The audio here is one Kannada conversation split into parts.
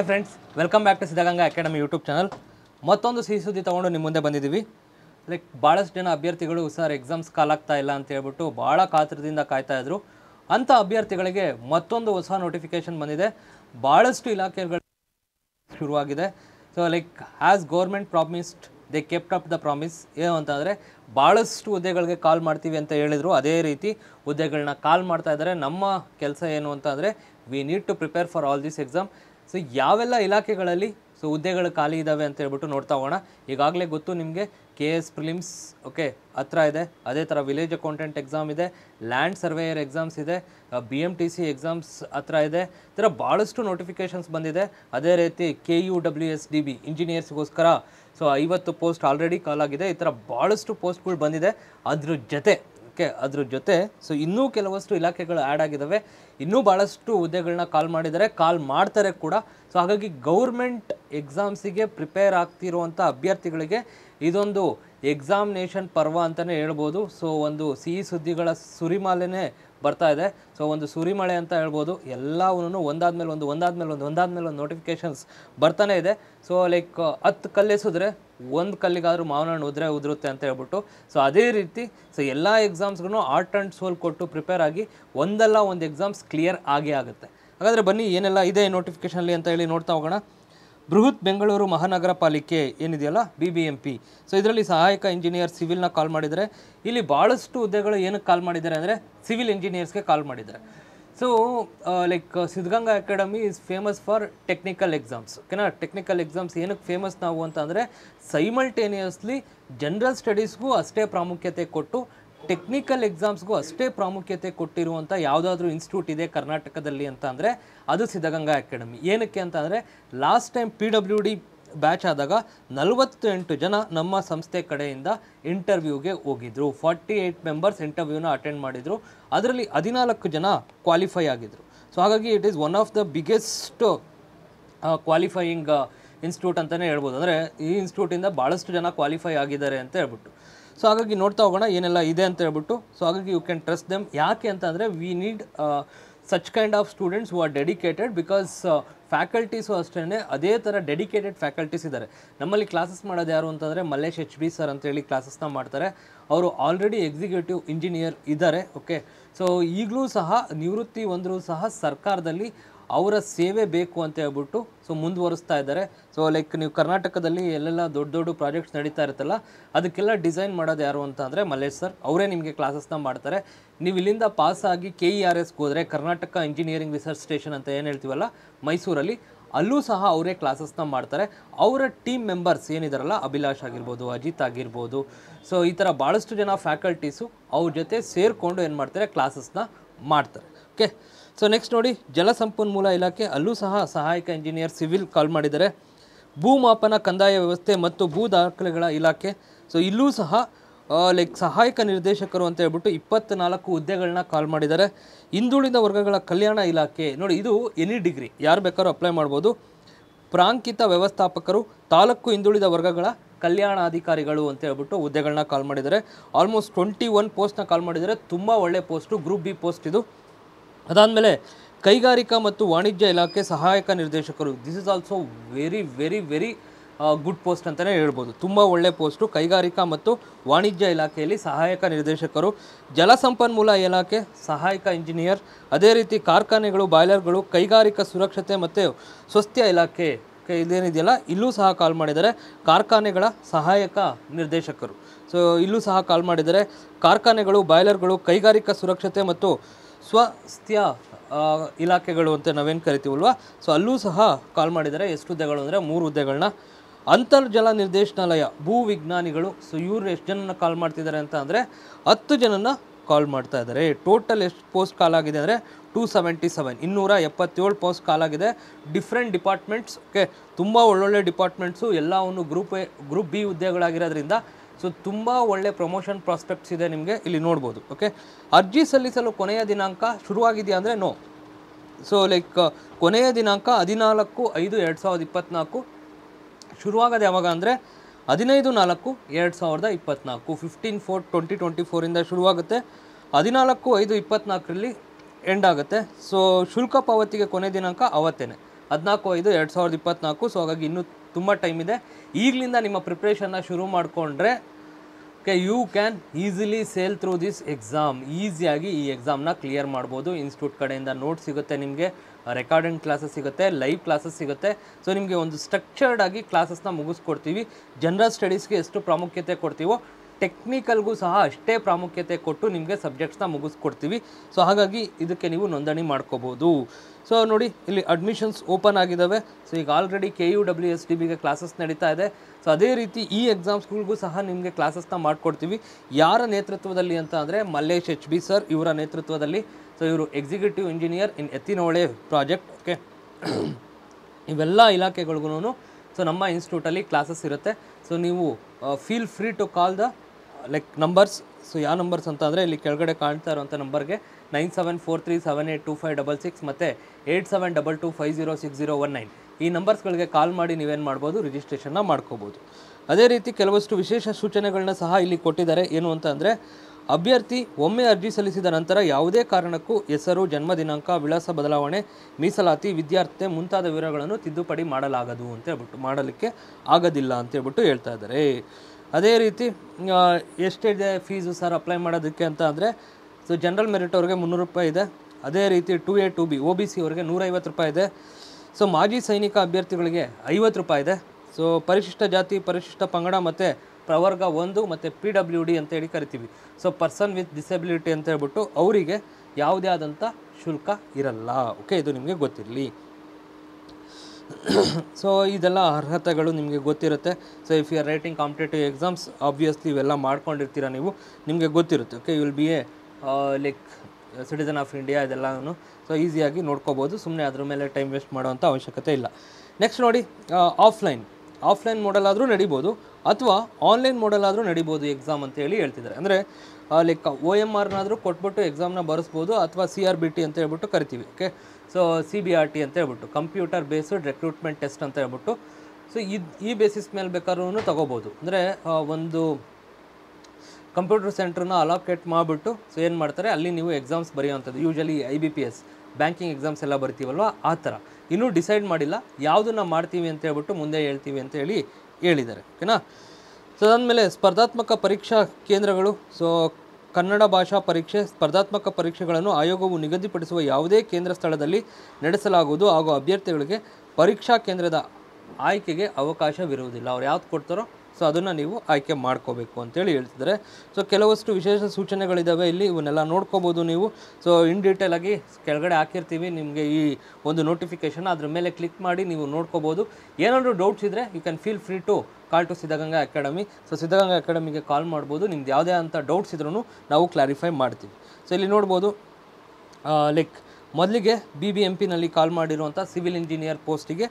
hi friends welcome back to Siddaganga academy YouTube channel ಮತ್ತೊಂದು ಸಿಹಿ ಸುದ್ದಿ ತೊಗೊಂಡು ನಿಮ್ಮ ಮುಂದೆ ಬಂದಿದ್ದೀವಿ ಲೈಕ್ ಭಾಳಷ್ಟು ಜನ ಅಭ್ಯರ್ಥಿಗಳು ಸರ್ ಎಕ್ಸಾಮ್ಸ್ ಕಾಲಾಗ್ತಾ ಇಲ್ಲ ಅಂತ ಹೇಳ್ಬಿಟ್ಟು ಭಾಳ ಕಾತರದಿಂದ ಕಾಯ್ತಾಯಿದ್ರು ಅಂಥ ಅಭ್ಯರ್ಥಿಗಳಿಗೆ ಮತ್ತೊಂದು ಹೊಸ ನೋಟಿಫಿಕೇಷನ್ ಬಂದಿದೆ ಭಾಳಷ್ಟು ಇಲಾಖೆಗಳು ಶುರುವಾಗಿದೆ so like as government promised they kept up the promise ಏನು ಅಂತಂದರೆ ಭಾಳಷ್ಟು ಹುದ್ದೆಗಳಿಗೆ ಕಾಲ್ ಮಾಡ್ತೀವಿ ಅಂತ ಹೇಳಿದರು ಅದೇ ರೀತಿ ಹುದ್ದೆಗಳನ್ನ ಕಾಲ್ ಮಾಡ್ತಾ ಇದ್ದಾರೆ ನಮ್ಮ ಕೆಲಸ ಏನು ಅಂತಂದರೆ we need to prepare for all this exam so ಯಾವೆಲ್ಲ ಇಲಾಖೆಗಳಲ್ಲಿ ಸೊ ಹುದ್ದೆಗಳು ಖಾಲಿ ಇದ್ದಾವೆ ಅಂತ ಹೇಳ್ಬಿಟ್ಟು ನೋಡ್ತಾ ಹೋಗೋಣ ಈಗಾಗಲೇ ಗೊತ್ತು ನಿಮಗೆ ಕೆ ಎಸ್ ಪ್ರಿಲಿಮ್ಸ್ ಓಕೆ ಹತ್ರ ಇದೆ ಅದೇ ಥರ ವಿಲೇಜ್ ಅಕೌಂಟೆಂಟ್ ಎಕ್ಸಾಮ್ ಇದೆ ಲ್ಯಾಂಡ್ ಸರ್ವೇಯರ್ ಎಕ್ಸಾಮ್ಸ್ ಇದೆ B M T C exams ಹತ್ರ ಇದೆ ಈ ಥರ ಭಾಳಷ್ಟು ನೋಟಿಫಿಕೇಷನ್ಸ್ ಬಂದಿದೆ ಅದೇ ರೀತಿ K U W S D B ಇಂಜಿನಿಯರ್ಸ್ಗೋಸ್ಕರ ಸೊ ಐವತ್ತು ಪೋಸ್ಟ್ ಆಲ್ರೆಡಿ ಕಾಲಾಗಿದೆ ಈ ಥರ ಭಾಳಷ್ಟು ಪೋಸ್ಟ್ಗಳು ಬಂದಿದೆ ಅದ್ರ ಜೊತೆ ಇಲಾಖೆ ಅದ್ರ ಜೊತೆ ಸೊ ಇನ್ನೂ ಕೆಲವಷ್ಟು ಇಲಾಖೆಗಳು ಆ್ಯಡ್ ಆಗಿದ್ದಾವೆ ಇನ್ನೂ ಭಾಳಷ್ಟು ಹುದ್ದೆಗಳನ್ನ ಕಾಲ್ ಮಾಡಿದ್ದಾರೆ ಕಾಲ್ ಮಾಡ್ತಾರೆ ಕೂಡ ಸೊ ಹಾಗಾಗಿ ಗೌರ್ಮೆಂಟ್ ಎಕ್ಸಾಮ್ಸಿಗೆ ಪ್ರಿಪೇರ್ ಆಗ್ತಿರುವಂಥ ಅಭ್ಯರ್ಥಿಗಳಿಗೆ ಇದೊಂದು ಎಕ್ಸಾಮಿನೇಷನ್ ಪರ್ವ ಅಂತಲೇ ಹೇಳ್ಬೋದು ಸೊ ಒಂದು ಸಿಹಿ ಸುದ್ದಿಗಳ ಸುರಿಮಾಲೆನೇ ಬರ್ತಾ ಇದೆ ಸೊ ಒಂದು ಸುರಿಮಳೆ ಅಂತ ಹೇಳ್ಬೋದು ಒಂದಾದ ಒಂದಾದ್ಮೇಲೆ ಒಂದು ಒಂದಾದ್ಮೇಲೆ ಒಂದು ಒಂದಾದ್ಮೇಲೆ ಒಂದು ನೋಟಿಫಿಕೇಷನ್ಸ್ ಬರ್ತಾನೆ ಇದೆ ಸೊ ಲೈಕ್ ಹತ್ತು ಕಲ್ಲೆಸಿದ್ರೆ ಒಂದು ಕಲ್ಲಿಗಾದರೂ ಮಾವಿನ ಹಣ್ಣು ಉದ್ರೆ ಉದುರುತ್ತೆ ಅಂತ ಹೇಳ್ಬಿಟ್ಟು ಸೊ ಅದೇ ರೀತಿ ಸೊ ಎಲ್ಲ ಎಕ್ಸಾಮ್ಸ್ಗೂ ಆರ್ಟ್ ಆ್ಯಂಡ್ ಸೋಲ್ ಕೊಟ್ಟು ಪ್ರಿಪೇರ್ ಆಗಿ ಒಂದಲ್ಲ ಒಂದು ಎಕ್ಸಾಮ್ಸ್ ಕ್ಲಿಯರ್ ಆಗೇ ಆಗುತ್ತೆ ಹಾಗಾದರೆ ಬನ್ನಿ ಏನೆಲ್ಲ ಇದೆ ನೋಟಿಫಿಕೇಷನಲ್ಲಿ ಅಂತ ಹೇಳಿ ನೋಡ್ತಾ ಹೋಗೋಣ ಬೃಹತ್ ಬೆಂಗಳೂರು ಮಹಾನಗರ ಪಾಲಿಕೆ ಏನಿದೆಯಲ್ಲ B B M P so ಇದರಲ್ಲಿ ಸಹಾಯಕ ಇಂಜಿನಿಯರ್ ಸಿವಿಲ್ನ ಕಾಲ್ ಮಾಡಿದರೆ ಇಲ್ಲಿ ಭಾಳಷ್ಟು ಹುದ್ದೆಗಳು ಏನಕ್ಕೆ ಕಾಲ್ ಮಾಡಿದ್ದಾರೆ ಅಂದರೆ ಸಿವಿಲ್ ಇಂಜಿನಿಯರ್ಸ್ಗೆ ಕಾಲ್ ಮಾಡಿದ್ದಾರೆ so like Siddaganga Academy is famous for technical exams ಓಕೆನಾ ಟೆಕ್ನಿಕಲ್ ಎಕ್ಸಾಮ್ಸ್ ಏನಕ್ಕೆ ಫೇಮಸ್ ನಾವು ಅಂತಂದರೆ ಸೈಮಲ್ಟೇನಿಯಸ್ಲಿ ಜನರಲ್ ಸ್ಟಡೀಸ್ಗೂ ಅಷ್ಟೇ ಪ್ರಾಮುಖ್ಯತೆ ಕೊಟ್ಟು ಟೆಕ್ನಿಕಲ್ ಎಕ್ಸಾಮ್ಸ್ಗೂ ಅಷ್ಟೇ ಪ್ರಾಮುಖ್ಯತೆ ಕೊಟ್ಟಿರುವಂಥ ಯಾವುದಾದ್ರೂ ಇನ್ಸ್ಟಿಟ್ಯೂಟ್ ಇದೆ ಕರ್ನಾಟಕದಲ್ಲಿ ಅಂತ ಅಂದರೆ ಅದು ಸಿದ್ಧಗಂಗಾ ಅಕಾಡೆಮಿ ಏನಕ್ಕೆ ಅಂತ ಅಂದರೆ last time P W D batch ಆದಾಗ ಎಂಟು ಜನ ನಮ್ಮ ಸಂಸ್ಥೆ ಕಡೆಯಿಂದ ಇಂಟರ್ವ್ಯೂಗೆ ಹೋಗಿದ್ದರು ಫಾರ್ಟಿ ಏಯ್ಟ್ ಮೆಂಬರ್ಸ್ ಇಂಟರ್ವ್ಯೂನ ಅಟೆಂಡ್ ಮಾಡಿದರು ಅದರಲ್ಲಿ ಹದಿನಾಲ್ಕು ಜನ ಕ್ವಾಲಿಫೈ ಆಗಿದ್ದರು ಸೊ ಹಾಗಾಗಿ it is one of the biggest qualifying institute ಅಂತಲೇ ಹೇಳ್ಬೋದು ಅಂದರೆ ಈ ಇನ್ಸ್ಟಿಟ್ಯೂಟಿಂದ ಭಾಳಷ್ಟು ಜನ ಕ್ವಾಲಿಫೈ ಆಗಿದ್ದಾರೆ ಅಂತ ಹೇಳ್ಬಿಟ್ಟು ಸೊ ಹಾಗಾಗಿ ನೋಡ್ತಾ ಹೋಗೋಣ ಏನೆಲ್ಲ ಇದೆ ಅಂತ ಹೇಳ್ಬಿಟ್ಟು ಸೊ ಹಾಗಾಗಿ ಯು ಕ್ಯಾನ್ ಟ್ರಸ್ಟ್ ದೆಮ್ ಯಾಕೆ ಅಂತಂದರೆ we need such kind of students who are dedicated because faculties ಅಷ್ಟೇ ಅದೇ ಥರ ಡೆಡಿಕೇಟೆಡ್ ಫ್ಯಾಕಲ್ಟೀಸ್ ಇದ್ದಾರೆ ನಮ್ಮಲ್ಲಿ ಕ್ಲಾಸಸ್ ಮಾಡೋದು ಯಾರು ಅಂತಂದರೆ ಮಲ್ಲೇಶ್ ಎಚ್ ಬಿ ಸರ್ ಅಂತೇಳಿ ಕ್ಲಾಸಸ್ನ ಮಾಡ್ತಾರೆ ಅವರು ಆಲ್ರೆಡಿ ಎಕ್ಸಿಕ್ಯೂಟಿವ್ ಇಂಜಿನಿಯರ್ ಇದ್ದಾರೆ ಓಕೆ ಸೊ ಈಗಲೂ ಸಹ ನಿವೃತ್ತಿ ಹೊಂದರೂ ಸಹ ಸರ್ಕಾರದಲ್ಲಿ ಅವರ ಸೇವೆ ಬೇಕು ಅಂತ ಹೇಳ್ಬಿಟ್ಟು ಸೊ ಮುಂದುವರಿಸ್ತಾ ಇದ್ದಾರೆ ಸೊ ಲೈಕ್ ನೀವು ಕರ್ನಾಟಕದಲ್ಲಿ ಎಲ್ಲೆಲ್ಲ ದೊಡ್ಡ ದೊಡ್ಡ ಪ್ರಾಜೆಕ್ಟ್ಸ್ ನಡೀತಾ ಇರುತ್ತಲ್ಲ ಅದಕ್ಕೆಲ್ಲ ಡಿಸೈನ್ ಮಾಡೋದು ಯಾರು ಅಂತ ಅಂದರೆ ಮಲ್ಲೇಶ್ ಸರ್ ಅವರೇ ನಿಮಗೆ ಕ್ಲಾಸಸ್ನ ಮಾಡ್ತಾರೆ ನೀವು ಇಲ್ಲಿಂದ ಪಾಸ್ ಆಗಿ ಕೆ ಇ e ಆರ್ ಎಸ್ಗೆ ಹೋದರೆ ಕರ್ನಾಟಕ ಇಂಜಿನಿಯರಿಂಗ್ ರಿಸರ್ಚ್ ಸ್ಟೇಷನ್ ಅಂತ ಏನು ಹೇಳ್ತೀವಲ್ಲ ಮೈಸೂರಲ್ಲಿ ಅಲ್ಲೂ ಸಹ ಅವರೇ ಕ್ಲಾಸಸ್ನ ಮಾಡ್ತಾರೆ ಅವರ ಟೀಮ್ ಮೆಂಬರ್ಸ್ ಏನಿದಾರಲ್ಲ ಅಭಿಲಾಷ್ ಆಗಿರ್ಬೋದು ಅಜಿತ್ ಆಗಿರ್ಬೋದು ಸೊ ಈ ಥರ ಭಾಳಷ್ಟು ಜನ ಫ್ಯಾಕಲ್ಟೀಸು ಅವ್ರ ಜೊತೆ ಸೇರಿಕೊಂಡು ಏನು ಮಾಡ್ತಾರೆ ಕ್ಲಾಸಸ್ನ ಮಾಡ್ತಾರೆ ಓಕೆ ಸೊ ನೆಕ್ಸ್ಟ್ ನೋಡಿ ಜಲಸಂಪನ್ಮೂಲ ಇಲಾಖೆ ಅಲ್ಲೂ ಸಹ ಸಹಾಯಕ ಇಂಜಿನಿಯರ್ ಸಿವಿಲ್ ಕಾಲ್ ಮಾಡಿದ್ದಾರೆ ಭೂಮಾಪನ ಕಂದಾಯ ವ್ಯವಸ್ಥೆ ಮತ್ತು ಭೂ ದಾಖಲೆಗಳ ಇಲಾಖೆ ಸೊ ಇಲ್ಲೂ ಸಹ ಲೈಕ್ ಸಹಾಯಕ ನಿರ್ದೇಶಕರು ಅಂತ ಹೇಳ್ಬಿಟ್ಟು ಇಪ್ಪತ್ತ್ನಾಲ್ಕು ಹುದ್ದೆಗಳನ್ನ ಕಾಲ್ ಮಾಡಿದ್ದಾರೆ ಹಿಂದುಳಿದ ವರ್ಗಗಳ ಕಲ್ಯಾಣ ಇಲಾಖೆ ನೋಡಿ ಇದು ಎನಿ ಡಿಗ್ರಿ ಯಾರು ಬೇಕಾದ್ರೂ ಅಪ್ಲೈ ಮಾಡ್ಬೋದು ಪ್ರಾಂಕಿತ ವ್ಯವಸ್ಥಾಪಕರು ತಾಲೂಕು ಹಿಂದುಳಿದ ವರ್ಗಗಳ ಕಲ್ಯಾಣಾಧಿಕಾರಿಗಳು ಅಂತ ಹೇಳ್ಬಿಟ್ಟು ಹುದ್ದೆಗಳನ್ನ ಕಾಲ್ ಮಾಡಿದ್ದಾರೆ ಆಲ್ಮೋಸ್ಟ್ ಟ್ವೆಂಟಿ ಒನ್ ಪೋಸ್ಟ್ನ ಕಾಲ್ ಮಾಡಿದ್ದಾರೆ ತುಂಬ ಒಳ್ಳೆ ಪೋಸ್ಟು ಗ್ರೂಪ್ ಬಿ ಪೋಸ್ಟ್ ಇದು ಅದಾದಮೇಲೆ ಕೈಗಾರಿಕಾ ಮತ್ತು ವಾಣಿಜ್ಯ ಇಲಾಖೆ ಸಹಾಯಕ ನಿರ್ದೇಶಕರು this is also very very very good post ಅಂತಲೇ ಹೇಳ್ಬೋದು ತುಂಬ ಒಳ್ಳೆ ಪೋಸ್ಟು ಕೈಗಾರಿಕಾ ಮತ್ತು ವಾಣಿಜ್ಯ ಇಲಾಖೆಯಲ್ಲಿ ಸಹಾಯಕ ನಿರ್ದೇಶಕರು ಜಲಸಂಪನ್ಮೂಲ ಇಲಾಖೆ ಸಹಾಯಕ ಇಂಜಿನಿಯರ್ ಅದೇ ರೀತಿ ಕಾರ್ಖಾನೆಗಳು ಬಾಯ್ಲರ್ಗಳು ಕೈಗಾರಿಕಾ ಸುರಕ್ಷತೆ ಮತ್ತು ಸ್ವಸ್ಥ್ಯ ಇಲಾಖೆ ಇದೇನಿದೆಯಲ್ಲ ಇಲ್ಲೂ ಸಹ ಕಾಲ್ ಮಾಡಿದ್ದಾರೆ ಕಾರ್ಖಾನೆಗಳ ಸಹಾಯಕ ನಿರ್ದೇಶಕರು ಸೊ ಇಲ್ಲೂ ಸಹ ಕಾಲ್ ಮಾಡಿದ್ದಾರೆ ಕಾರ್ಖಾನೆಗಳು ಬಾಯ್ಲರ್ಗಳು ಕೈಗಾರಿಕಾ ಸುರಕ್ಷತೆ ಮತ್ತು ಸ್ವಸ್ಥ್ಯ ಇಲಾಖೆಗಳು ಅಂತ ನಾವೇನು ಕರಿತೀವಲ್ವ ಸೊ ಅಲ್ಲೂ ಸಹ ಕಾಲ್ ಮಾಡಿದ್ದಾರೆ ಎಷ್ಟು ಹುದ್ದೆಗಳು ಅಂದರೆ ಮೂರು ಹುದ್ದೆಗಳನ್ನ ಅಂತರ್ಜಲ ನಿರ್ದೇಶನಾಲಯ ಭೂ ವಿಜ್ಞಾನಿಗಳು ಸೊ ಇವರು ಎಷ್ಟು ಜನನ ಕಾಲ್ ಮಾಡ್ತಿದ್ದಾರೆ ಅಂತ ಅಂದರೆ ಹತ್ತು ಜನನ ಕಾಲ್ ಮಾಡ್ತಾ ಇದ್ದಾರೆ ಟೋಟಲ್ ಎಷ್ಟು ಪೋಸ್ಟ್ ಕಾಲ್ ಆಗಿದೆ ಅಂದರೆ ಟೂ ಸೆವೆಂಟಿ ಸೆವೆನ್ ಇನ್ನೂರ ಎಪ್ಪತ್ತೇಳು ಪೋಸ್ಟ್ ಕಾಲ್ ಆಗಿದೆ ಡಿಫ್ರೆಂಟ್ ಡಿಪಾರ್ಟ್ಮೆಂಟ್ಸ್ ಓಕೆ ತುಂಬ ಒಳ್ಳೊಳ್ಳೆ ಡಿಪಾರ್ಟ್ಮೆಂಟ್ಸು ಎಲ್ಲವನ್ನು ಗ್ರೂಪ್ ಎ ಗ್ರೂಪ್ ಬಿ ಹುದ್ದೆಗಳಾಗಿರೋದ್ರಿಂದ ಸೊ ತುಂಬ ಒಳ್ಳೆ ಪ್ರಮೋಷನ್ ಪ್ರಾಸ್ಪೆಕ್ಟ್ಸ್ ಇದೆ ನಿಮಗೆ ಇಲ್ಲಿ ನೋಡ್ಬೋದು ಓಕೆ ಅರ್ಜಿ ಸಲ್ಲಿಸಲು ಕೊನೆಯ ದಿನಾಂಕ ಶುರುವಾಗಿದೆಯಾ ಅಂದರೆ ನೋ ಸೊ ಲೈಕ್ ಕೊನೆಯ ದಿನಾಂಕ ಹದಿನಾಲ್ಕು ಐದು ಎರಡು ಸಾವಿರದ ಇಪ್ಪತ್ತ್ನಾಲ್ಕು ಶುರುವಾಗೋದು ಯಾವಾಗ ಅಂದರೆ ಹದಿನೈದು ನಾಲ್ಕು ಎರಡು ಸಾವಿರದ ಇಪ್ಪತ್ತ್ನಾಲ್ಕು ಫಿಫ್ಟೀನ್ ಫೋರ್ ಟ್ವೆಂಟಿ ಟ್ವೆಂಟಿ ಫೋರಿಂದ ಶುರುವಾಗುತ್ತೆ ಹದಿನಾಲ್ಕು ಐದು ಇಪ್ಪತ್ತ್ನಾಲ್ಕರಲ್ಲಿ ಎಂಡ್ ಆಗುತ್ತೆ ಸೊ ಶುಲ್ಕ ಪಾವತಿಗೆ ಕೊನೆ ದಿನಾಂಕ ಅವತ್ತೇ ಹದಿನಾಲ್ಕು ಐದು ಎರಡು ಸಾವಿರದ ಇಪ್ಪತ್ತ್ನಾಲ್ಕು ಸೊ ಹಾಗಾಗಿ ಇನ್ನೂ ತುಂಬ ಟೈಮ್ ಇದೆ ಈಗಲಿಂದ ನಿಮ್ಮ ಪ್ರಿಪ್ರೇಷನ್ನ ಶುರು ಮಾಡಿಕೊಂಡ್ರೆ okay you can easily sail through this exam ಈಸಿಯಾಗಿ ಈ ಎಕ್ಸಾಮ್ನ ಕ್ಲಿಯರ್ ಮಾಡ್ಬೋದು ಇನ್ಸ್ಟಿಟ್ಯೂಟ್ ಕಡೆಯಿಂದ ನೋಟ್ಸ್ ಸಿಗುತ್ತೆ ನಿಮಗೆ ರೆಕಾರ್ಡೆಡ್ ಕ್ಲಾಸಸ್ ಸಿಗುತ್ತೆ ಲೈವ್ ಕ್ಲಾಸಸ್ ಸಿಗುತ್ತೆ ಸೊ ನಿಮಗೆ ಒಂದು ಸ್ಟ್ರಕ್ಚರ್ಡ್ ಆಗಿ ಕ್ಲಾಸಸ್ನ ಮುಗಿಸ್ಕೊಡ್ತೀವಿ ಜನರಲ್ ಸ್ಟಡೀಸ್ಗೆ ಎಷ್ಟು ಪ್ರಾಮುಖ್ಯತೆ ಕೊಡ್ತೀವೋ ಟೆಕ್ನಿಕಲ್ಗೂ ಸಹ ಅಷ್ಟೇ ಪ್ರಾಮುಖ್ಯತೆ ಕೊಟ್ಟು ನಿಮಗೆ ಸಬ್ಜೆಕ್ಟ್ಸ್ನ ಮುಗಿಸ್ಕೊಡ್ತೀವಿ ಸೊ ಹಾಗಾಗಿ ಇದಕ್ಕೆ ನೀವು ನೋಂದಣಿ ಮಾಡ್ಕೋಬೋದು ಸೊ ನೋಡಿ ಇಲ್ಲಿ ಅಡ್ಮಿಷನ್ಸ್ ಓಪನ್ ಆಗಿದ್ದಾವೆ ಸೊ ಈಗ already K U W S D ಬಿಗೆ ಕ್ಲಾಸಸ್ ನಡೀತಾ ಇದೆ ಸೊ ಅದೇ ರೀತಿ ಈ ಎಕ್ಸಾಮ್ಸ್ಗಳಿಗೂ ಸಹ ನಿಮಗೆ ಕ್ಲಾಸಸ್ನ ಮಾಡಿಕೊಡ್ತೀವಿ ಯಾರ ನೇತೃತ್ವದಲ್ಲಿ ಅಂತ ಅಂದರೆ ಮಲ್ಲೇಶ್ ಎಚ್ ಬಿ ಸರ್ ಇವರ ನೇತೃತ್ವದಲ್ಲಿ ಸೊ ಇವರು executive engineer in Ettinahole project okay ಇವೆಲ್ಲ ಇಲಾಖೆಗಳಿಗೂ ಸೊ ನಮ್ಮ ಇನ್ಸ್ಟಿಟ್ಯೂಟಲ್ಲಿ ಕ್ಲಾಸಸ್ ಇರುತ್ತೆ ಸೊ ನೀವು feel free to call the like numbers so ಯಾವ ನಂಬರ್ಸ್ ಅಂತ ಅಂದರೆ ಇಲ್ಲಿ ಕೆಳಗಡೆ ಕಾಣ್ತಾ ಇರುವಂಥ ನಂಬರ್ಗೆ nine seven four three seven eight two five double six ಮತ್ತು eight seven double two five zero six zero one nine ಈ ನಂಬರ್ಸ್ಗಳಿಗೆ ಕಾಲ್ ಮಾಡಿ ನೀವೇನು ಮಾಡ್ಬೋದು ರಿಜಿಸ್ಟ್ರೇಷನ್ನ ಮಾಡ್ಕೋಬೋದು ಅದೇ ರೀತಿ ಕೆಲವಷ್ಟು ವಿಶೇಷ ಸೂಚನೆಗಳನ್ನ ಸಹ ಇಲ್ಲಿ ಕೊಟ್ಟಿದ್ದಾರೆ ಏನು ಅಂತ ಅಂದರೆ ಅಭ್ಯರ್ಥಿ ಒಮ್ಮೆ ಅರ್ಜಿ ಸಲ್ಲಿಸಿದ ನಂತರ ಯಾವುದೇ ಕಾರಣಕ್ಕೂ ಹೆಸರು ಜನ್ಮ ದಿನಾಂಕ ವಿಳಾಸ ಬದಲಾವಣೆ ಮೀಸಲಾತಿ ವಿದ್ಯಾರ್ಥಿ ಮುಂತಾದ ವಿವರಗಳನ್ನು ತಿದ್ದುಪಡಿ ಮಾಡಲಾಗದು ಅಂತ ಮಾಡಲಿಕ್ಕೆ ಆಗೋದಿಲ್ಲ ಅಂತೇಳ್ಬಿಟ್ಟು ಹೇಳ್ತಾ ಇದ್ದಾರೆ ಅದೇ ರೀತಿ ಎಷ್ಟಿದೆ ಫೀಸು ಸರ್ ಅಪ್ಲೈ ಮಾಡೋದಕ್ಕೆ ಅಂತ ಅಂದರೆ ಸೊ ಜನರಲ್ ಮೆರಿಟ್ ಅವ್ರಿಗೆ ಮುನ್ನೂರು ರೂಪಾಯಿ ಇದೆ ಅದೇ ರೀತಿ two A two B O B C ಅವ್ರಿಗೆ ನೂರೈವತ್ತು ರೂಪಾಯಿ ಇದೆ ಸೊ ಮಾಜಿ ಸೈನಿಕ ಅಭ್ಯರ್ಥಿಗಳಿಗೆ ಐವತ್ತು ರೂಪಾಯಿ ಇದೆ ಸೊ ಪರಿಶಿಷ್ಟ ಜಾತಿ ಪರಿಶಿಷ್ಟ ಪಂಗಡ ಮತ್ತು ಪ್ರವರ್ಗ ಒಂದು ಮತ್ತು ಪಿ ಡಬ್ಲ್ಯೂ ಡಿ ಅಂತ ಹೇಳಿ ಕರಿತೀವಿ ಸೊ ಪರ್ಸನ್ ವಿತ್ ಡಿಸೆಬಿಲಿಟಿ ಅಂತ ಹೇಳ್ಬಿಟ್ಟು ಅವರಿಗೆ ಯಾವುದೇ ಆದಂಥ ಶುಲ್ಕ ಇರಲ್ಲ ಓಕೆ ಇದು ನಿಮಗೆ ಗೊತ್ತಿರಲಿ ಸೊ ಇದೆಲ್ಲ ಅರ್ಹತೆಗಳು ನಿಮಗೆ ಗೊತ್ತಿರುತ್ತೆ so if you are writing competitive exams obviously ಇವೆಲ್ಲ ಮಾಡ್ಕೊಂಡಿರ್ತೀರ ನೀವು ನಿಮಗೆ ಗೊತ್ತಿರುತ್ತೆ okay you will be a like citizen of India ಇದೆಲ್ಲನೂ ಸೊ ಈಸಿಯಾಗಿ ನೋಡ್ಕೋಬೋದು ಸುಮ್ಮನೆ ಅದ್ರ ಮೇಲೆ ಟೈಮ್ ವೇಸ್ಟ್ ಮಾಡೋವಂಥ ಅವಶ್ಯಕತೆ ಇಲ್ಲ ನೆಕ್ಸ್ಟ್ ನೋಡಿ ಆಫ್ಲೈನ್ ಆಫ್ಲೈನ್ ಮೋಡಲ್ ಆದರೂ ನಡಿಬೋದು ಅಥವಾ ಆನ್ಲೈನ್ ಮೋಡಲ್ ಆದರೂ ನಡಿಬೋದು ಎಕ್ಸಾಮ್ ಅಂತ ಹೇಳಿ ಹೇಳ್ತಿದ್ದಾರೆ ಅಂದರೆ ಲೈಕ್ ಓ ಎಮ್ ಆರ್ನಾದರೂ ಕೊಟ್ಬಿಟ್ಟು ಎಕ್ಸಾಮ್ನ ಬರೆಸ್ಬೋದು ಅಥವಾ ಸಿ ಆರ್ ಬಿ ಟಿ ಅಂತ ಹೇಳ್ಬಿಟ್ಟು ಕರಿತೀವಿ okay so C B R T ಅಂತ ಹೇಳ್ಬಿಟ್ಟು ಕಂಪ್ಯೂಟರ್ ಬೇಸ್ಡ್ ರೆಕ್ರೂಟ್ಮೆಂಟ್ ಟೆಸ್ಟ್ ಅಂತ ಹೇಳ್ಬಿಟ್ಟು ಸೊ ಇದು ಈ ಬೇಸಿಸ್ ಮೇಲೆ ಬೇಕಾದ್ರೂ ತೊಗೋಬೋದು ಅಂದರೆ ಒಂದು ಕಂಪ್ಯೂಟರ್ ಸೆಂಟ್ರನ್ನ ಅಲೋಕೇಟ್ ಮಾಡಿಬಿಟ್ಟು ಸೊ ಏನು ಮಾಡ್ತಾರೆ ಅಲ್ಲಿ ನೀವು ಎಕ್ಸಾಮ್ಸ್ ಬರೆಯೋವಂಥದ್ದು usually I B P S banking exams ಎಲ್ಲ ಬರ್ತೀವಲ್ವ ಆ ಥರ ಇನ್ನೂ ಡಿಸೈಡ್ ಮಾಡಿಲ್ಲ ಯಾವುದನ್ನು ಮಾಡ್ತೀವಿ ಅಂತ ಹೇಳ್ಬಿಟ್ಟು ಮುಂದೆ ಹೇಳ್ತೀವಿ ಅಂತ ಹೇಳಿ ಹೇಳಿದ್ದಾರೆ ಓಕೆನಾ ಸೊ ಅದಾದಮೇಲೆ ಸ್ಪರ್ಧಾತ್ಮಕ ಪರೀಕ್ಷಾ ಕೇಂದ್ರಗಳು ಸೊ ಕನ್ನಡ ಭಾಷಾ ಪರೀಕ್ಷೆ ಸ್ಪರ್ಧಾತ್ಮಕ ಪರೀಕ್ಷೆಗಳನ್ನು ಆಯೋಗವು ನಿಗದಿಪಡಿಸುವ ಯಾವುದೇ ಕೇಂದ್ರ ಸ್ಥಳದಲ್ಲಿ ನಡೆಸಲಾಗುವುದು ಹಾಗೂ ಅಭ್ಯರ್ಥಿಗಳಿಗೆ ಪರೀಕ್ಷಾ ಕೇಂದ್ರದ ಆಯ್ಕೆಗೆ ಅವಕಾಶವಿರುವುದಿಲ್ಲ ಅವ್ರು ಯಾವ್ದು ಕೊಡ್ತಾರೋ ಸೊ ಅದನ್ನು ನೀವು ಆಯ್ಕೆ ಮಾಡ್ಕೋಬೇಕು ಅಂತೇಳಿ ಹೇಳ್ತಿದ್ದಾರೆ ಸೊ ಕೆಲವಷ್ಟು ವಿಶೇಷ ಸೂಚನೆಗಳಿದ್ದಾವೆ ಇಲ್ಲಿ ಇವನ್ನೆಲ್ಲ ನೋಡ್ಕೋಬೋದು ನೀವು ಸೊ ಇನ್ ಡೀಟೇಲ್ ಆಗಿ ಕೆಳಗಡೆ ಹಾಕಿರ್ತೀವಿ ನಿಮಗೆ ಈ ಒಂದು ನೋಟಿಫಿಕೇಷನ್ ಅದ್ರ ಮೇಲೆ ಕ್ಲಿಕ್ ಮಾಡಿ ನೀವು ನೋಡ್ಕೋಬೋದು ಏನಾದರೂ ಡೌಟ್ಸ್ ಇದ್ದರೆ you can feel free to call to Siddaganga Academy so Siddaganga ಅಕಾಡೆಮಿಗೆ ಕಾಲ್ ಮಾಡ್ಬೋದು ನಿಮ್ದು ಯಾವುದೇ ಅಂತ ಡೌಟ್ಸ್ ಇದ್ರೂ ನಾವು ಕ್ಲಾರಿಫೈ ಮಾಡ್ತೀವಿ ಸೊ ಇಲ್ಲಿ ನೋಡ್ಬೋದು ಲೈಕ್ ಮೊದಲಿಗೆ ಬಿ ಬಿ ಎಂ ಪಿನಲ್ಲಿ ಕಾಲ್ ಮಾಡಿರುವಂಥ ಸಿವಿಲ್ ಇಂಜಿನಿಯರ್ ಪೋಸ್ಟಿಗೆ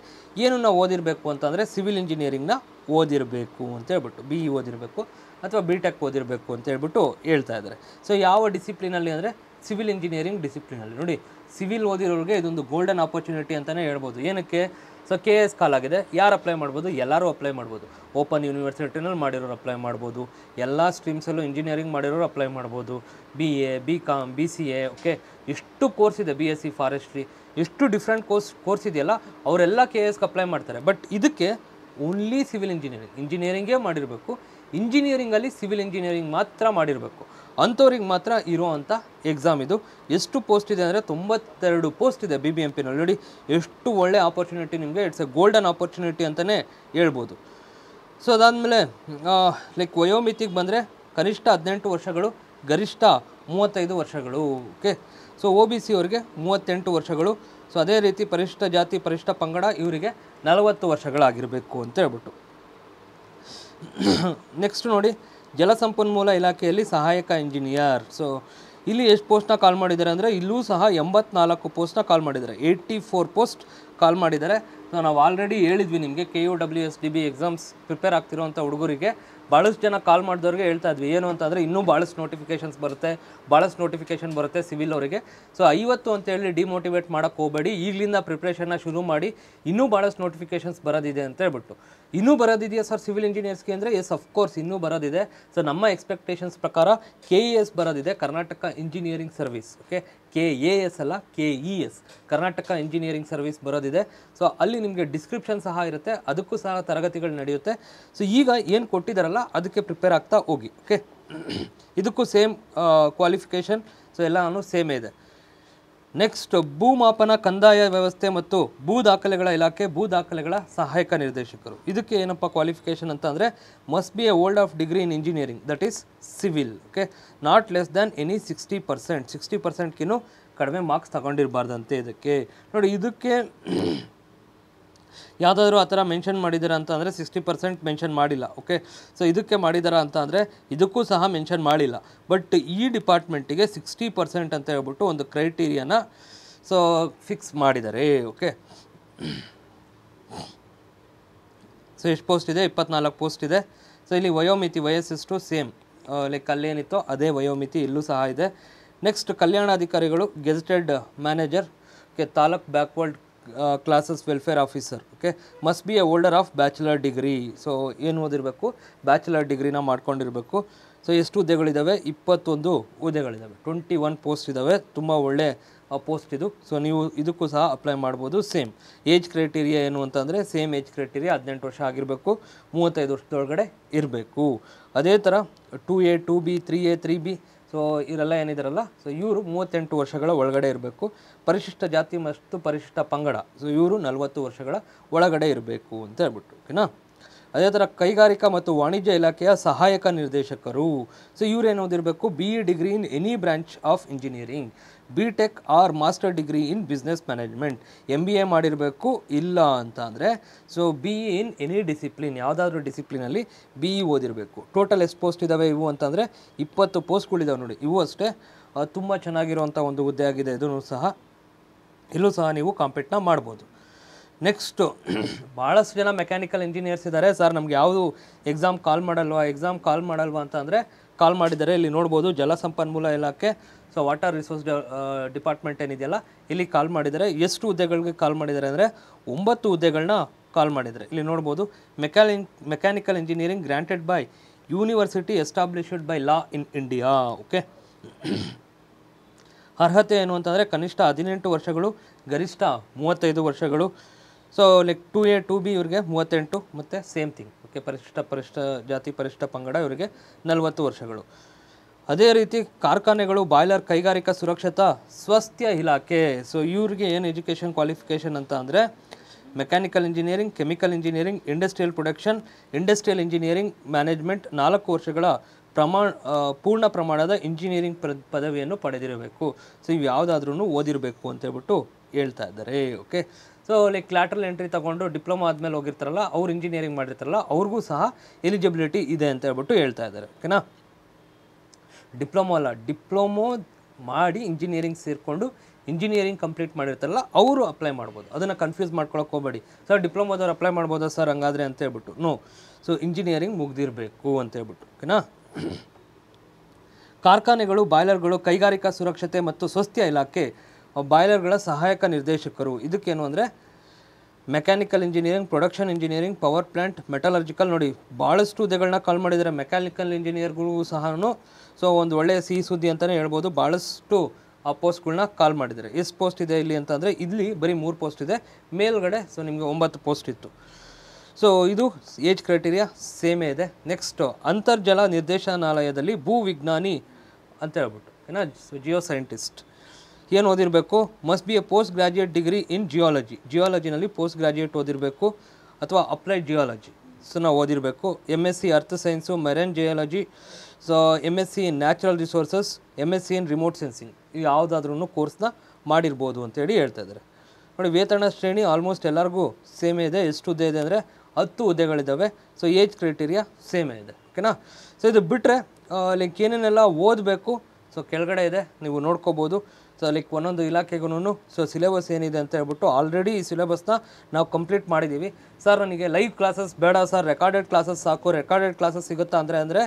ಏನು ನಾವು ಓದಿರಬೇಕು ಅಂತಂದರೆ ಸಿವಿಲ್ ಇಂಜಿನಿಯರಿಂಗ್ನ ಓದಿರಬೇಕು ಅಂತೇಳ್ಬಿಟ್ಟು ಬಿ ಇ e ಓದಿರಬೇಕು ಅಥವಾ ಬಿ ಟೆಕ್ ಓದಿರಬೇಕು ಅಂತೇಳ್ಬಿಟ್ಟು ಹೇಳ್ತಾ ಇದ್ದಾರೆ ಸೊ ಯಾವ ಡಿಸಿಪ್ಲಿನಲ್ಲಿ ಅಂದರೆ ಸಿವಿಲ್ ಇಂಜಿನಿಯರಿಂಗ್ ಡಿಸಿಪ್ಲಿನಲ್ಲಿ ನೋಡಿ ಸಿವಿಲ್ ಓದಿರೋರಿಗೆ ಇದೊಂದು ಗೋಲ್ಡನ್ ಆಪರ್ಚುನಿಟಿ ಅಂತಲೇ ಹೇಳ್ಬೋದು ಏನಕ್ಕೆ ಸೊ ಕೆ ಎಸ್ ಕಾಲ್ ಆಗಿದೆ ಯಾರು ಅಪ್ಲೈ ಮಾಡ್ಬೋದು ಎಲ್ಲರೂ ಅಪ್ಲೈ ಮಾಡ್ಬೋದು ಓಪನ್ ಯೂನಿವರ್ಸಿಟಿನಲ್ಲಿ ಮಾಡಿರೋರು ಅಪ್ಲೈ ಮಾಡ್ಬೋದು ಎಲ್ಲ ಸ್ಟ್ರೀಮ್ಸಲ್ಲೂ ಇಂಜಿನಿಯರಿಂಗ್ ಮಾಡಿರೋರು ಅಪ್ಲೈ ಮಾಡ್ಬೋದು B A B com B C A okay ಎಷ್ಟು ಕೋರ್ಸ್ ಇದೆ ಬಿ ಎಸ್ ಸಿ ಫಾರೆಸ್ಟ್ರಿ ಎಷ್ಟು ಡಿಫ್ರೆಂಟ್ ಕೋರ್ಸ್ ಕೋರ್ಸ್ ಇದೆಯಲ್ಲ ಅವರೆಲ್ಲ ಕೆ ಎಸ್ಗೆ ಅಪ್ಲೈ ಮಾಡ್ತಾರೆ ಬಟ್ ಇದಕ್ಕೆ ಓನ್ಲಿ ಸಿವಿಲ್ ಇಂಜಿನಿಯರಿಂಗ್ ಇಂಜಿನಿಯರಿಂಗೇ ಮಾಡಿರಬೇಕು ಇಂಜಿನಿಯರಿಂಗಲ್ಲಿ ಸಿವಿಲ್ ಇಂಜಿನಿಯರಿಂಗ್ ಮಾತ್ರ ಮಾಡಿರಬೇಕು ಅಂಥವ್ರಿಗೆ ಮಾತ್ರ ಇರುವಂಥ ಎಕ್ಸಾಮ್ ಇದು ಎಷ್ಟು ಪೋಸ್ಟ್ ಇದೆ ಅಂದರೆ ತೊಂಬತ್ತೆರಡು ಪೋಸ್ಟ್ ಇದೆ ಬಿ ಬಿ ಎಂ ಪಿನಲ್ಲಿ ನೋಡಿ ಎಷ್ಟು ಒಳ್ಳೆ ಆಪರ್ಚುನಿಟಿ ನಿಮಗೆ ಇಟ್ಸ್ ಎ ಗೋಲ್ಡನ್ ಆಪರ್ಚುನಿಟಿ ಅಂತಲೇ ಹೇಳ್ಬೋದು ಸೊ ಅದಾದಮೇಲೆ ಲೈಕ್ ವಯೋಮಿತಿಗೆ ಬಂದರೆ ಕನಿಷ್ಠ ಹದಿನೆಂಟು ವರ್ಷಗಳು ಗರಿಷ್ಠ ಮೂವತ್ತೈದು ವರ್ಷಗಳು okay so O B C ಅವರಿಗೆ ಮೂವತ್ತೆಂಟು ವರ್ಷಗಳು ಸೊ ಅದೇ ರೀತಿ ಪರಿಷ್ಠ ಜಾತಿ ಪರಿಷ್ಠ ಪಂಗಡ ಇವರಿಗೆ ನಲವತ್ತು ವರ್ಷಗಳಾಗಿರಬೇಕು ಅಂತ ಹೇಳ್ಬಿಟ್ಟು ನೆಕ್ಸ್ಟ್ ನೋಡಿ ಜಲಸಂಪನ್ಮೂಲ ಇಲಾಖೆಯಲ್ಲಿ ಸಹಾಯಕ ಇಂಜಿನಿಯರ್ ಸೊ ಇಲ್ಲಿ ಎಷ್ಟು ಪೋಸ್ಟ್ನ ಕಾಲ್ ಮಾಡಿದ್ದಾರೆ ಅಂದರೆ ಇಲ್ಲೂ ಸಹ ಎಂಬತ್ನಾಲ್ಕು ಪೋಸ್ಟ್ನ ಕಾಲ್ ಮಾಡಿದ್ದಾರೆ ಏಯ್ಟಿ ಫೋರ್ ಪೋಸ್ಟ್ ಕಾಲ್ ಮಾಡಿದ್ದಾರೆ ಸೊ ನಾವು ಆಲ್ರೆಡಿ ಹೇಳಿದ್ವಿ ನಿಮಗೆ K U W S D B exams prepare ಆಗ್ತಿರುವಂಥ ಹುಡುಗರಿಗೆ ಭಾಳಷ್ಟು ಜನ ಕಾಲ್ ಮಾಡಿದವ್ರಿಗೆ ಹೇಳ್ತಾ ಇದ್ವಿ ಏನು ಅಂತಂದರೆ ಇನ್ನೂ ಭಾಳಷ್ಟು ನೋಟಿಫಿಕೇಷನ್ಸ್ ಬರುತ್ತೆ ಭಾಳಷ್ಟು ನೋಟಿಫಿಕೇಷನ್ ಬರುತ್ತೆ ಸಿವಿಲ್ ಅವರಿಗೆ ಸೊ ಐವತ್ತು ಅಂತೇಳಿ ಡಿಮೋಟಿವೇಟ್ ಮಾಡೋಕ್ಕೆ ಹೋಗಬೇಡಿ ಈಗಲಿಂದ ಪ್ರಿಪ್ರೇಷನ್ನ ಶುರು ಮಾಡಿ ಇನ್ನೂ ಭಾಳಷ್ಟು ನೋಟಿಫಿಕೇಷನ್ಸ್ ಬರೋದಿದೆ ಅಂತ ಹೇಳ್ಬಿಟ್ಟು ಇನ್ನೂ ಬರೋದಿದೆಯಾ ಸರ್ ಸಿವಿಲ್ ಇಂಜಿನಿಯರ್ಸ್ಗೆ ಅಂದರೆ ಎಸ್ ಅಫ್ಕೋರ್ಸ್ ಇನ್ನೂ ಬರೋದಿದೆ ಸೊ ನಮ್ಮ ಎಕ್ಸ್ಪೆಕ್ಟೇಷನ್ಸ್ ಪ್ರಕಾರ ಕೆ ಇ e ಎಸ್ ಬರೋದಿದೆ Karnataka engineering service okay K A S ಅಲ್ಲ K E S Karnataka engineering service ಬರೋದಿದೆ ಸೊ ಅಲ್ಲಿ ನಿಮಗೆ ಡಿಸ್ಕ್ರಿಪ್ಷನ್ ಸಹ ಇರುತ್ತೆ ಅದಕ್ಕೂ ಸಹ ತರಗತಿಗಳು ನಡೆಯುತ್ತೆ ಸೊ ಈಗ ಏನು ಕೊಟ್ಟಿದ್ದಾರಲ್ಲ ಅದಕ್ಕೆ ಪ್ರಿಪೇರ್ ಆಗ್ತಾ ಹೋಗಿ ಓಕೆ ಇದಕ್ಕೂ ಸೇಮ್ ಕ್ವಾಲಿಫಿಕೇಷನ್ ಸೊ ಎಲ್ಲನೂ ಸೇಮೇ ಇದೆ ನೆಕ್ಸ್ಟ್ ಭೂಮಾಪನ ಕಂದಾಯ ವ್ಯವಸ್ಥೆ ಮತ್ತು ಭೂ ದಾಖಲೆಗಳ ಇಲಾಖೆ ಭೂ ದಾಖಲೆಗಳ ಸಹಾಯಕ ನಿರ್ದೇಶಕರು ಇದಕ್ಕೆ ಏನಪ್ಪ ಕ್ವಾಲಿಫಿಕೇಷನ್ ಅಂತ ಅಂದರೆ must be a old of degree in engineering that is civil okay not less than any sixty percent sixty ಪರ್ಸೆಂಟ್ಗಿನ್ನೂ ಕಡಿಮೆ ಮಾರ್ಕ್ಸ್ ತಗೊಂಡಿರಬಾರ್ದಂತೆ ಇದಕ್ಕೆ ನೋಡಿ ಇದಕ್ಕೆ ಯಾವುದಾದ್ರೂ ಆ ಥರ ಮೆನ್ಷನ್ ಮಾಡಿದ್ದೀರಾ ಅಂತ ಅಂದರೆ ಸಿಕ್ಸ್ಟಿ ಪರ್ಸೆಂಟ್ ಮೆನ್ಷನ್ ಮಾಡಿಲ್ಲ ಓಕೆ ಸೊ ಇದಕ್ಕೆ ಮಾಡಿದಾರಾ ಅಂತ ಅಂದರೆ ಇದಕ್ಕೂ ಸಹ ಮೆನ್ಷನ್ ಮಾಡಿಲ್ಲ ಬಟ್ ಈ ಡಿಪಾರ್ಟ್ಮೆಂಟಿಗೆ ಸಿಕ್ಸ್ಟಿ ಪರ್ಸೆಂಟ್ ಅಂತ ಹೇಳ್ಬಿಟ್ಟು ಒಂದು ಕ್ರೈಟೀರಿಯಾನ ಸೊ ಫಿಕ್ಸ್ ಮಾಡಿದ್ದಾರೆ ಓಕೆ ಸೊ ಎಷ್ಟು ಪೋಸ್ಟ್ ಇದೆ ಇಪ್ಪತ್ನಾಲ್ಕು ಪೋಸ್ಟ್ ಇದೆ ಸೊ ಇಲ್ಲಿ ವಯೋಮಿತಿ ವಯಸ್ಸಿಷ್ಟು ಸೇಮ್ ಲೈಕ್ uh, ಅಲ್ಲೇನಿತ್ತೋ ಅದೇ ವಯೋಮಿತಿ ಇಲ್ಲೂ ಸಹ ಇದೆ ನೆಕ್ಸ್ಟ್ ಕಲ್ಯಾಣಾಧಿಕಾರಿಗಳು gazetted manager K taluk backward classes welfare officer okay must be a older of bachelor degree so ಏನು ಓದಿರಬೇಕು ಬ್ಯಾಚುಲರ್ ಡಿಗ್ರಿನ ಮಾಡ್ಕೊಂಡಿರಬೇಕು ಸೊ ಎಷ್ಟು ಹುದ್ದೆಗಳಿದ್ದಾವೆ ಇಪ್ಪತ್ತೊಂದು ಹುದ್ದೆಗಳಿದ್ದಾವೆ ಟ್ವೆಂಟಿ ಒನ್ ಪೋಸ್ಟ್ ಇದ್ದಾವೆ ತುಂಬ ಒಳ್ಳೆ ಪೋಸ್ಟ್ ಇದು ಸೊ ನೀವು ಇದಕ್ಕೂ ಸಹ ಅಪ್ಲೈ ಮಾಡ್ಬೋದು ಸೇಮ್ ಏಜ್ ಕ್ರೈಟೀರಿಯಾ ಏನು ಅಂತಂದರೆ ಸೇಮ್ ಏಜ್ ಕ್ರೈಟೀರಿಯಾ ಹದಿನೆಂಟು ವರ್ಷ ಆಗಿರಬೇಕು ಮೂವತ್ತೈದು ವರ್ಷದೊಳಗಡೆ ಇರಬೇಕು ಅದೇ ಥರ two A two B three A three B so ಇವರೆಲ್ಲ ಏನಿದಾರಲ್ಲ ಸೊ ಇವರು ಮೂವತ್ತೆಂಟು ವರ್ಷಗಳ ಒಳಗಡೆ ಇರಬೇಕು ಪರಿಶಿಷ್ಟ ಜಾತಿ ಮತ್ತು ಪರಿಶಿಷ್ಟ ಪಂಗಡ ಸೊ ಇವರು ನಲವತ್ತು ವರ್ಷಗಳ ಒಳಗಡೆ ಇರಬೇಕು ಅಂತ ಹೇಳ್ಬಿಟ್ಟು ಓಕೆನಾ ಅದೇ ಥರ ಕೈಗಾರಿಕಾ ಮತ್ತು ವಾಣಿಜ್ಯ ಇಲಾಖೆಯ ಸಹಾಯಕ ನಿರ್ದೇಶಕರು ಸೊ ಇವರೇನು ಓದಿರಬೇಕು B E degree in any branch of engineering B tech or master degree in business management M B A ಮಾಡಿರಬೇಕು ಇಲ್ಲ ಅಂತ ಅಂದರೆ so B E in any discipline ಯಾವುದಾದ್ರೂ ಡಿಸಿಪ್ಲಿನಲ್ಲಿ ಬಿ ಇ ಓದಿರಬೇಕು ಟೋಟಲ್ ಎಷ್ಟು ಪೋಸ್ಟ್ ಇದ್ದಾವೆ ಇವು ಅಂತಂದರೆ ಇಪ್ಪತ್ತು ಪೋಸ್ಟ್ಗಳಿದ್ದಾವೆ ನೋಡಿ ಇವು ಅಷ್ಟೇ ತುಂಬ ಚೆನ್ನಾಗಿರುವಂಥ ಒಂದು ಹುದ್ದೆ ಆಗಿದೆ ಇದನ್ನು ಸಹ ಇಲ್ಲೂ ಸಹ ನೀವು ಕಾಂಪೀಟ್ನ ಮಾಡ್ಬೋದು ನೆಕ್ಸ್ಟು ಭಾಳಷ್ಟು ಜನ ಮೆಕ್ಯಾನಿಕಲ್ ಇಂಜಿನಿಯರ್ಸ್ ಇದ್ದಾರೆ ಸರ್ ನಮ್ಗೆ ಯಾವುದು ಎಕ್ಸಾಮ್ ಕಾಲ್ ಮಾಡಲ್ವಾ ಎಕ್ಸಾಮ್ ಕಾಲ್ ಮಾಡಲ್ವಾ ಅಂತ ಅಂದರೆ ಕಾಲ್ ಮಾಡಿದ್ದಾರೆ ಇಲ್ಲಿ ನೋಡ್ಬೋದು ಜಲಸಂಪನ್ಮೂಲ ಇಲಾಖೆ ಸೊ ವಾಟರ್ ರಿಸೋರ್ಸ್ ಡಿಪಾರ್ಟ್ಮೆಂಟ್ ಏನಿದೆಯಲ್ಲ ಇಲ್ಲಿ ಕಾಲ್ ಮಾಡಿದ್ದಾರೆ ಎಷ್ಟು ಹುದ್ದೆಗಳಿಗೆ ಕಾಲ್ ಮಾಡಿದ್ದಾರೆ ಅಂದರೆ ಒಂಬತ್ತು ಹುದ್ದೆಗಳನ್ನ ಕಾಲ್ ಮಾಡಿದ್ದಾರೆ ಇಲ್ಲಿ ನೋಡ್ಬೋದು mechanic mechanical engineering granted by university established by law in India okay ಅರ್ಹತೆ ಏನು ಅಂತಂದರೆ ಕನಿಷ್ಠ ಹದಿನೆಂಟು ವರ್ಷಗಳು ಗರಿಷ್ಠ ಮೂವತ್ತೈದು ವರ್ಷಗಳು so like two A two B ಇವ್ರಿಗೆ ಮೂವತ್ತೆಂಟು ಮತ್ತು ಸೇಮ್ ಥಿಂಗ್ ಓಕೆ ಪರಿಶಿಷ್ಟ ಪರಿಷ್ಠ ಜಾತಿ ಪರಿಷ್ಠ ಪಂಗಡ ಇವರಿಗೆ ನಲವತ್ತು ವರ್ಷಗಳು ಅದೇ ರೀತಿ ಕಾರ್ಖಾನೆಗಳು ಬಾಯ್ಲರ್ ಕೈಗಾರಿಕಾ ಸುರಕ್ಷತಾ ಸ್ವಾಸ್ಥ್ಯ ಇಲಾಖೆ ಸೊ ಇವ್ರಿಗೆ ಏನು ಎಜುಕೇಷನ್ ಕ್ವಾಲಿಫಿಕೇಷನ್ ಅಂತ ಅಂದರೆ mechanical engineering chemical engineering industrial production industrial engineering management ನಾಲ್ಕು ವರ್ಷಗಳ ಪ್ರಮಾಣ ಪೂರ್ಣ ಪ್ರಮಾಣದ ಇಂಜಿನಿಯರಿಂಗ್ ಪದವಿಯನ್ನು ಪಡೆದಿರಬೇಕು ಸೊ ಇವು ಯಾವುದಾದ್ರೂ ಓದಿರಬೇಕು ಅಂತೇಳ್ಬಿಟ್ಟು ಹೇಳ್ತಾ ಇದ್ದಾರೆ okay so like lateral entry ತಗೊಂಡು ಡಿಪ್ಲೊಮಾ ಆದಮೇಲೆ ಹೋಗಿರ್ತಾರಲ್ಲ ಅವ್ರು ಇಂಜಿನಿಯರಿಂಗ್ ಮಾಡಿರ್ತಾರಲ್ಲ ಅವ್ರಿಗೂ ಸಹ ಎಲಿಜಿಬಿಲಿಟಿ ಇದೆ ಅಂತ ಹೇಳ್ಬಿಟ್ಟು ಹೇಳ್ತಾ ಇದ್ದಾರೆ ಓಕೆನಾ ಡಿಪ್ಲೊಮೊ ಅಲ್ಲ ಡಿಪ್ಲೊಮೋ ಮಾಡಿ ಇಂಜಿನಿಯರಿಂಗ್ ಸೇರಿಕೊಂಡು ಇಂಜಿನಿಯರಿಂಗ್ ಕಂಪ್ಲೀಟ್ ಮಾಡಿರ್ತಾರಲ್ಲ ಅವರು ಅಪ್ಲೈ ಮಾಡ್ಬೋದು ಅದನ್ನು ಕನ್ಫ್ಯೂಸ್ ಮಾಡ್ಕೊಳಕ್ಕೆ ಹೋಗಬೇಡಿ ಸರ್ ಡಿಪ್ಲೊಮೋದವ್ರು ಅಪ್ಲೈ ಮಾಡ್ಬೋದಾ ಸರ್ ಹಂಗಾದ್ರೆ ಅಂತ ಹೇಳ್ಬಿಟ್ಟು ನೋ ಸೊ ಇಂಜಿನಿಯರಿಂಗ್ ಮುಗ್ದಿರಬೇಕು ಅಂತ ಹೇಳ್ಬಿಟ್ಟು ಓಕೆನಾ ಕಾರ್ಖಾನೆಗಳು ಬಾಯ್ಲರ್ಗಳು ಕೈಗಾರಿಕಾ ಸುರಕ್ಷತೆ ಮತ್ತು ಸ್ವಸ್ಥ್ಯ ಇಲಾಖೆ ಬಾಯ್ಲರ್ಗಳ ಸಹಾಯಕ ನಿರ್ದೇಶಕರು ಇದಕ್ಕೇನು ಅಂದರೆ mechanical engineering production engineering power plant metallurgical ನೋಡಿ ಭಾಳಷ್ಟು ಹುದ್ದೆಗಳನ್ನ ಕಾಲ್ ಮಾಡಿದ್ದಾರೆ ಮೆಕ್ಯಾನಿಕಲ್ ಇಂಜಿನಿಯರ್ಗಳು ಸಹ ಸೊ ಒಂದು ಒಳ್ಳೆಯ ಸಿಹಿ ಸುದ್ದಿ ಅಂತಲೇ ಹೇಳ್ಬೋದು ಭಾಳಷ್ಟು ಆ ಪೋಸ್ಟ್ಗಳನ್ನ ಕಾಲ್ ಮಾಡಿದ್ದಾರೆ ಎಷ್ಟು ಪೋಸ್ಟ್ ಇದೆ ಇಲ್ಲಿ ಅಂತಂದರೆ ಇಲ್ಲಿ ಬರೀ ಮೂರು ಪೋಸ್ಟ್ ಇದೆ ಮೇಲ್ಗಡೆ ಸೊ ನಿಮಗೆ ಒಂಬತ್ತು ಪೋಸ್ಟ್ ಇತ್ತು ಸೊ ಇದು ಏಜ್ ಕ್ರೈಟೀರಿಯಾ ಸೇಮೇ ಇದೆ ನೆಕ್ಸ್ಟು ಅಂತರ್ಜಲ ನಿರ್ದೇಶನಾಲಯದಲ್ಲಿ ಭೂ ವಿಜ್ಞಾನಿ ಅಂತ ಹೇಳ್ಬಿಟ್ಟು ಏನ ಜಿಯೋ ಸೈಂಟಿಸ್ಟ್ ಏನು ಓದಿರಬೇಕು must be a post graduate degree in geology ಜಿಯಾಲಜಿನಲ್ಲಿ ಪೋಸ್ಟ್ ಗ್ರ್ಯಾಜುಯೇಟ್ ಓದಿರಬೇಕು ಅಥವಾ ಅಪ್ಲೈಡ್ ಜಿಯಾಲಜಿ ಸೊ ನಾವು ಓದಿರಬೇಕು M S C earth science marine geology so M S C in natural resources M S C in remote sensing ಯಾವುದಾದ್ರೂ ಕೋರ್ಸ್ನ ಮಾಡಿರ್ಬೋದು ಅಂತೇಳಿ ಹೇಳ್ತಾ ಇದ್ದಾರೆ ನೋಡಿ ವೇತನ ಶ್ರೇಣಿ ಆಲ್ಮೋಸ್ಟ್ ಎಲ್ಲರಿಗೂ ಸೇಮೇ ಇದೆ ಎಷ್ಟು ಹುದ್ದೆ ಇದೆ ಅಂದರೆ ಹತ್ತು ಹುದ್ದೆಗಳಿದ್ದಾವೆ ಸೊ ಏಜ್ ಕ್ರೈಟೀರಿಯಾ ಸೇಮೇ ಇದೆ ಓಕೆನಾ ಸೊ ಇದು ಬಿಟ್ಟರೆ ಲೈಕ್ ಏನೇನೆಲ್ಲ ಓದಬೇಕು ಸೊ ಕೆಳಗಡೆ ಇದೆ ನೀವು ನೋಡ್ಕೋಬೋದು ಸೊ ಲೈಕ್ ಒಂದೊಂದು ಇಲಾಖೆಗೂ ಸೊ ಸಿಲೆಬಸ್ ಏನಿದೆ ಅಂತ ಹೇಳ್ಬಿಟ್ಟು ಆಲ್ರೆಡಿ ಈ ಸಿಲೆಬಸ್ನ ನಾವು ಕಂಪ್ಲೀಟ್ ಮಾಡಿದ್ದೀವಿ ಸರ್ ನನಗೆ ಲೈವ್ ಕ್ಲಾಸಸ್ ಬೇಡ ಸರ್ ರೆಕಾರ್ಡೆಡ್ ಕ್ಲಾಸಸ್ ಸಾಕು ರೆಕಾರ್ಡೆಡ್ ಕ್ಲಾಸಸ್ ಸಿಗುತ್ತಾ ಅಂದರೆ ಅಂದರೆ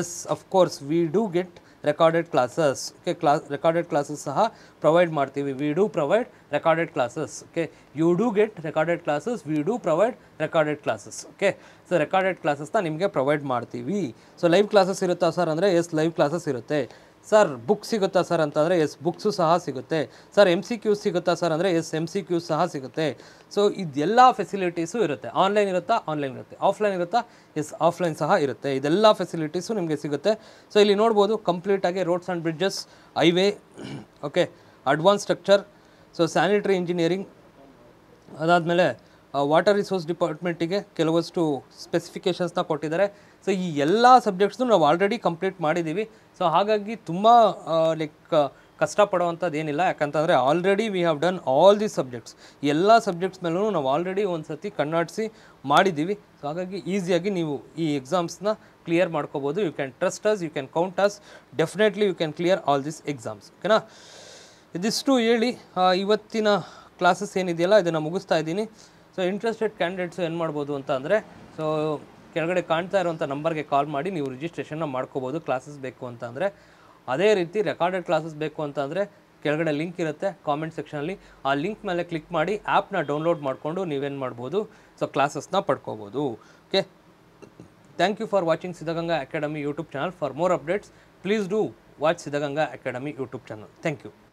yes of course we do get recorded classes okay class recorded classes ಸಹ ಪ್ರೊವೈಡ್ ಮಾಡ್ತೀವಿ we do provide recorded classes okay you do get recorded classes we do provide recorded classes okay so recorded ಕ್ಲಾಸಸ್ನ ನಿಮಗೆ ಪ್ರೊವೈಡ್ ಮಾಡ್ತೀವಿ ಸೊ ಲೈವ್ ಕ್ಲಾಸಸ್ ಇರುತ್ತಾ ಸರ್ ಅಂದರೆ ಎಸ್ ಲೈವ್ ಕ್ಲಾಸಸ್ ಇರುತ್ತೆ ಸರ್ ಬುಕ್ ಸಿಗುತ್ತಾ ಸರ್ ಅಂತಂದರೆ ಎಸ್ ಬುಕ್ಸು ಸಹ ಸಿಗುತ್ತೆ ಸರ್ ಎಮ್ ಸಿ ಕ್ಯೂ ಸಿಗುತ್ತಾ ಸರ್ ಅಂದರೆ ಎಸ್ ಎಮ್ ಸಿ ಕ್ಯೂ ಸಹ ಸಿಗುತ್ತೆ ಸೊ ಇದೆಲ್ಲ ಫೆಸಿಲಿಟೀಸು ಇರುತ್ತೆ ಆನ್ಲೈನ್ ಇರುತ್ತಾ ಆನ್ಲೈನ್ ಇರುತ್ತೆ ಆಫ್ಲೈನ್ ಇರುತ್ತಾ ಎಸ್ ಆಫ್ಲೈನ್ ಸಹ ಇರುತ್ತೆ ಇದೆಲ್ಲ ಫೆಸಿಲಿಟೀಸು ನಿಮಗೆ ಸಿಗುತ್ತೆ ಸೊ ಇಲ್ಲಿ ನೋಡ್ಬೋದು ಕಂಪ್ಲೀಟಾಗಿ roads and bridges highway okay advance structure so sanitary engineering ಅದಾದಮೇಲೆ ವಾಟರ್ ರಿಸೋರ್ಸ್ ಡಿಪಾರ್ಟ್ಮೆಂಟಿಗೆ ಕೆಲವಷ್ಟು ಸ್ಪೆಸಿಫಿಕೇಷನ್ಸ್ನ ಕೊಟ್ಟಿದ್ದಾರೆ ಸೊ ಈ ಎಲ್ಲ ಸಬ್ಜೆಕ್ಟ್ಸ್ನು ನಾವು ಆಲ್ರೆಡಿ ಕಂಪ್ಲೀಟ್ ಮಾಡಿದ್ದೀವಿ ಸೊ ಹಾಗಾಗಿ ತುಂಬ ಲೈಕ್ ಕಷ್ಟಪಡುವಂಥದ್ದು ಏನಿಲ್ಲ ಯಾಕಂತಂದರೆ already we have done all the subjects ಎಲ್ಲ ಸಬ್ಜೆಕ್ಟ್ಸ್ ಮೇಲೂ ನಾವು ಆಲ್ರೆಡಿ ಒಂದು ಸರ್ತಿ ಕಣ್ಣಾಡಿಸಿ ಮಾಡಿದ್ದೀವಿ ಸೊ ಹಾಗಾಗಿ ಈಸಿಯಾಗಿ ನೀವು ಈ ಎಕ್ಸಾಮ್ಸ್ನ ಕ್ಲಿಯರ್ ಮಾಡ್ಕೋಬೋದು you can trust us you can count us definitely you can clear all this exams ಓಕೆನಾ ಇದಿಷ್ಟು ಹೇಳಿ ಇವತ್ತಿನ ಕ್ಲಾಸಸ್ ಏನಿದೆಯಲ್ಲ ಇದನ್ನು ಮುಗಿಸ್ತಾ ಇದ್ದೀನಿ ಸೊ ಇಂಟ್ರೆಸ್ಟೆಡ್ ಕ್ಯಾಂಡಿಡೇಟ್ಸು ಏನು ಮಾಡ್ಬೋದು ಅಂತ ಅಂದರೆ ಸೊ ಕೆಳಗಡೆ ಕಾಣ್ತಾ ಇರುವಂಥ ನಂಬರ್ಗೆ ಕಾಲ್ ಮಾಡಿ ನೀವು ರಿಜಿಸ್ಟ್ರೇಷನ್ನ ಮಾಡ್ಕೋಬೋದು ಕ್ಲಾಸಸ್ ಬೇಕು ಅಂತಂದರೆ ಅದೇ ರೀತಿ ರೆಕಾರ್ಡೆಡ್ ಕ್ಲಾಸಸ್ ಬೇಕು ಅಂತಂದರೆ ಕೆಳಗಡೆ ಲಿಂಕ್ ಇರುತ್ತೆ ಕಾಮೆಂಟ್ ಸೆಕ್ಷನಲ್ಲಿ ಆ ಲಿಂಕ್ ಮೇಲೆ ಕ್ಲಿಕ್ ಮಾಡಿ ಆ್ಯಪ್ನ ಡೌನ್ಲೋಡ್ ಮಾಡಿಕೊಂಡು ನೀವೇನು ಮಾಡ್ಬೋದು ಸೊ ಕ್ಲಾಸಸ್ನ ಪಡ್ಕೋಬೋದು okay thank you for watching Siddhaganga academy YouTube channel for more updates please do watch Siddhaganga academy YouTube channel thank you